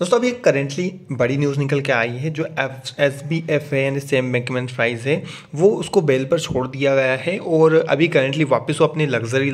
दोस्तों अभी करेंटली बड़ी न्यूज़ निकल के आई है जो F S B F A यानी सेम बैंकमैन फ्राइज है वो उसको बेल पर छोड़ दिया गया है और अभी करेंटली वापस वो अपनी लग्जरी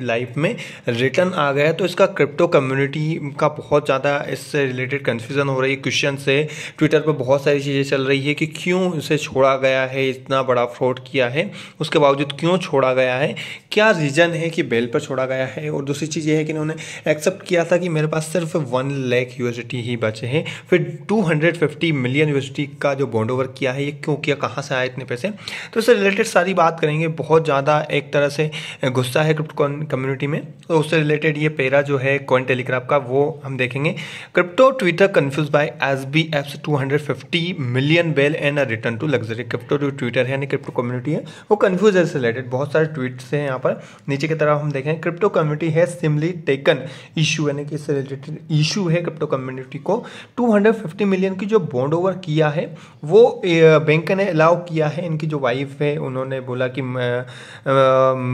लाइफ में रिटर्न आ गया तो इसका क्रिप्टो कम्युनिटी का बहुत ज़्यादा इससे रिलेटेड कन्फ्यूज़न हो रही है क्वेश्चन से ट्विटर पर बहुत सारी चीज़ें चल रही है कि क्यों इसे छोड़ा गया है इतना बड़ा फ्रॉड किया है उसके बावजूद क्यों छोड़ा गया है क्या रीज़न है कि बेल पर छोड़ा गया है और दूसरी चीज़ ये है कि इन्होंने एक्सेप्ट किया था कि मेरे पास सिर्फ वन लैख यूएसडी फिफ्टी ही बचे हैं फिर two hundred fifty million USD का जो बॉन्ड ओवर किया है ये क्यों किया कहाँ से आए इतने पैसे तो इससे रिलेटेड सारी बात करेंगे बहुत ज़्यादा एक तरह से गुस्सा है क्रिप्टो कम्युनिटी में तो उससे रिलेटेड ये पेरा जो है कॉइन टेलीग्राफ का वो हम देखेंगे crypto Twitter confuse by S B F two hundred fifty million bail and a return to luxury crypto जो ट्विटर है यानी क्रिप्टो कम्युनिटी है वो कन्फ्यूज है इससे रिलेटेड बहुत सारे ट्वीट्स हैं यहाँ पर नीचे की तरफ हम देखें क्रिप्टो कम्युनिटी है सिमली टेकन इशू यानी कि इससे रिलेटेड इशू है क्रिप्टो कम्युनिटी सिक्योरिटी को 250 मिलियन की जो बॉन्ड ओवर किया है वो बैंक ने अलाउ किया है इनकी जो वाइफ है उन्होंने बोला कि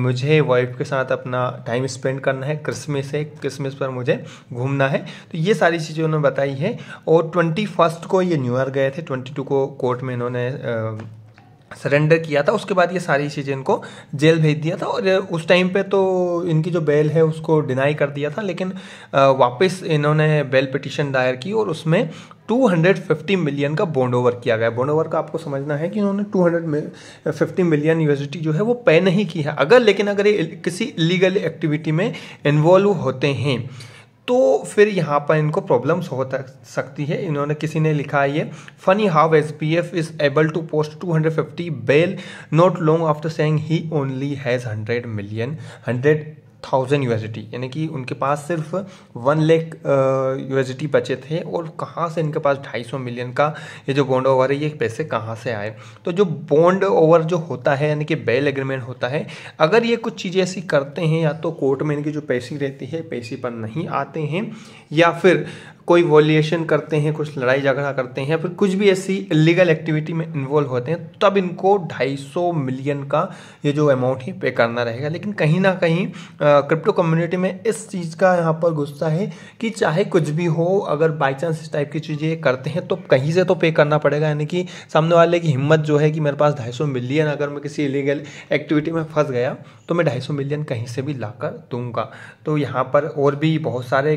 मुझे वाइफ के साथ अपना टाइम स्पेंड करना है क्रिसमस है क्रिसमस पर मुझे घूमना है तो ये सारी चीज़ें उन्होंने बताई है और ट्वेंटी फर्स्ट को ये न्यू ईयर गए थे ट्वेंटी टू को कोर्ट में इन्होंने सरेंडर किया था उसके बाद ये सारी चीज़ें इनको जेल भेज दिया था और उस टाइम पे तो इनकी जो बेल है उसको डिनाई कर दिया था लेकिन वापस इन्होंने बेल पिटिशन दायर की और उसमें 250 मिलियन का बॉन्ड ओवर किया गया बॉन्ड ओवर का आपको समझना है कि उन्होंने 250 मिलियन यूनिवर्सिटी जो है वो पे नहीं की है अगर लेकिन अगर ये किसी लीगल एक्टिविटी में इन्वॉल्व होते हैं तो फिर यहाँ पर इनको प्रॉब्लम्स हो सकती है इन्होंने किसी ने लिखा है ये funny how S P F is able to post 250 bail not long after saying he only has 100 million 100 thousand USD यानी कि उनके पास सिर्फ वन लेख यूएसडी बचे थे और कहाँ से इनके पास ढाई सौ मिलियन का ये जो बॉन्ड ओवर है ये पैसे कहाँ से आए तो जो बॉन्ड ओवर जो होता है यानी कि बेल एग्रीमेंट होता है अगर ये कुछ चीज़ें ऐसी करते हैं या तो कोर्ट में इनकी जो पैसी रहती है पैसे पर नहीं आते हैं या फिर कोई वॉल्यूशन करते हैं कुछ लड़ाई झगड़ा करते हैं फिर कुछ भी ऐसी इलीगल एक्टिविटी में इन्वॉल्व होते हैं तब इनको 250 मिलियन का ये जो अमाउंट है पे करना रहेगा लेकिन कहीं ना कहीं क्रिप्टो कम्युनिटी में इस चीज़ का यहाँ पर गुस्सा है कि चाहे कुछ भी हो अगर बाई चांस इस टाइप की चीज़ें करते हैं तो कहीं से तो पे करना पड़ेगा यानी कि सामने वाले की हिम्मत जो है कि मेरे पास ढाई सौ मिलियन अगर मैं किसी इलीगल एक्टिविटी में फंस गया तो मैं ढाई सौ मिलियन कहीं से भी ला कर दूंगा तो यहाँ पर और भी बहुत सारे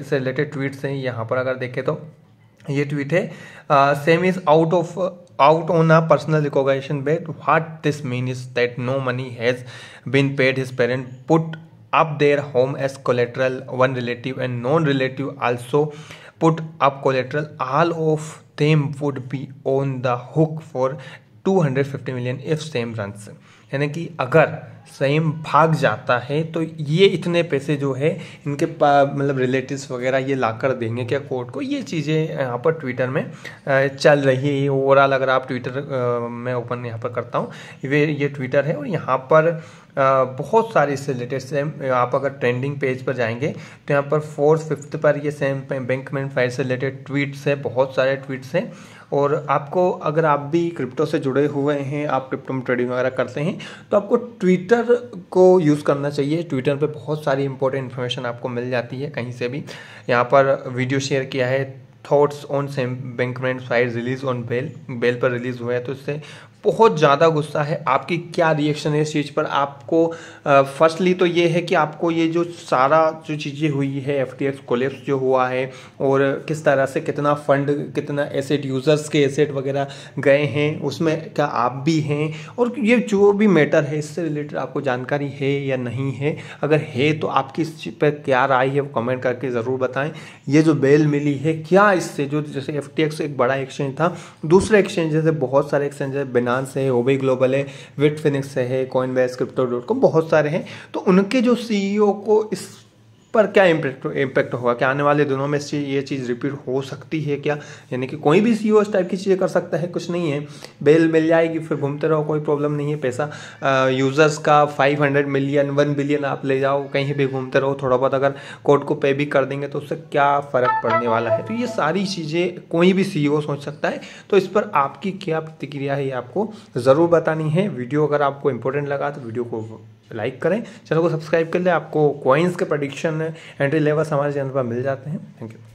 इससे रिलेटेड ट्वीट्स हैं नहीं यहाँ पर अगर देखें तो ये ट्वीट है Sam is out of out on a personal recognition bet what this mean is that no money has been paid his parent put up their home as collateral one relative and non relative also put up collateral all of them would be on the hook for two hundred fifty million if Sam runs यानी कि अगर स्वयं भाग जाता है तो ये इतने पैसे जो है इनके मतलब रिलेटिव्स वगैरह ये ला कर देंगे क्या कोर्ट को ये चीज़ें यहाँ पर ट्विटर में चल रही है ओवरऑल अगर आप ट्विटर में ओपन यहाँ पर करता हूँ ये ये ट्विटर है और यहाँ पर बहुत सारे इससे रिलेटेड सेम आप अगर ट्रेंडिंग पेज पर जाएंगे तो यहाँ पर फोर्थ फिफ्थ पर ये सेम बैंकमेंट फाइल से रिलेटेड ट्वीट्स है बहुत सारे ट्वीट्स हैं और आपको अगर आप भी क्रिप्टो से जुड़े हुए हैं आप क्रिप्टो में ट्रेडिंग वगैरह करते हैं तो आपको ट्विटर को यूज़ करना चाहिए ट्विटर पे बहुत सारी इंपॉर्टेंट इन्फॉर्मेशन आपको मिल जाती है कहीं से भी यहाँ पर वीडियो शेयर किया है thoughts on Sam Bankman file release on bail bail पर रिलीज़ हुआ है तो इससे बहुत ज़्यादा गुस्सा है आपकी क्या रिएक्शन है इस चीज़ पर आपको फर्स्टली तो ये है कि आपको ये जो सारा जो चीज़ें हुई है एफ टी एक्स कोलेप्स जो हुआ है और किस तरह से कितना फंड कितना एसेट यूज़र्स के एसेट वगैरह गए हैं उसमें क्या आप भी हैं और ये जो भी मैटर है इससे रिलेटेड आपको जानकारी है या नहीं है अगर है तो आपकी इस पर क्या राय है वो कमेंट करके ज़रूर बताएं ये जो बेल मिली है क्या इससे जो जैसे एफ एक बड़ा एक्सचेंज था दूसरे एक्सचेंज जैसे बहुत सारे एक्सचेंज है बिना बाइनांस है ओबे ग्लोबल है विट फिनिक्स है Coinbase crypto dot com बहुत सारे हैं तो उनके जो सीईओ e को इस पर क्या इम्पैक्ट इम्पैक्ट होगा क्या आने वाले दिनों में ये चीज़ रिपीट हो सकती है क्या यानी कि कोई भी सी e इस टाइप की चीज़ें कर सकता है कुछ नहीं है बेल मिल जाएगी फिर घूमते रहो कोई प्रॉब्लम नहीं है पैसा यूज़र्स का 500 मिलियन 1 बिलियन आप ले जाओ कहीं भी घूमते रहो थोड़ा बहुत अगर कोर्ट को पे भी कर देंगे तो उससे क्या फ़र्क पड़ने वाला है तो ये सारी चीज़ें कोई भी सी e सोच सकता है तो इस पर आपकी क्या प्रतिक्रिया है ये आपको ज़रूर बतानी है वीडियो अगर आपको इंपॉर्टेंट लगा तो वीडियो को लाइक करें चैनल को सब्सक्राइब कर लें आपको कॉइन्स के प्रडिक्शन एंट्री लेवल्स हमारे चैनल पर मिल जाते हैं थैंक यू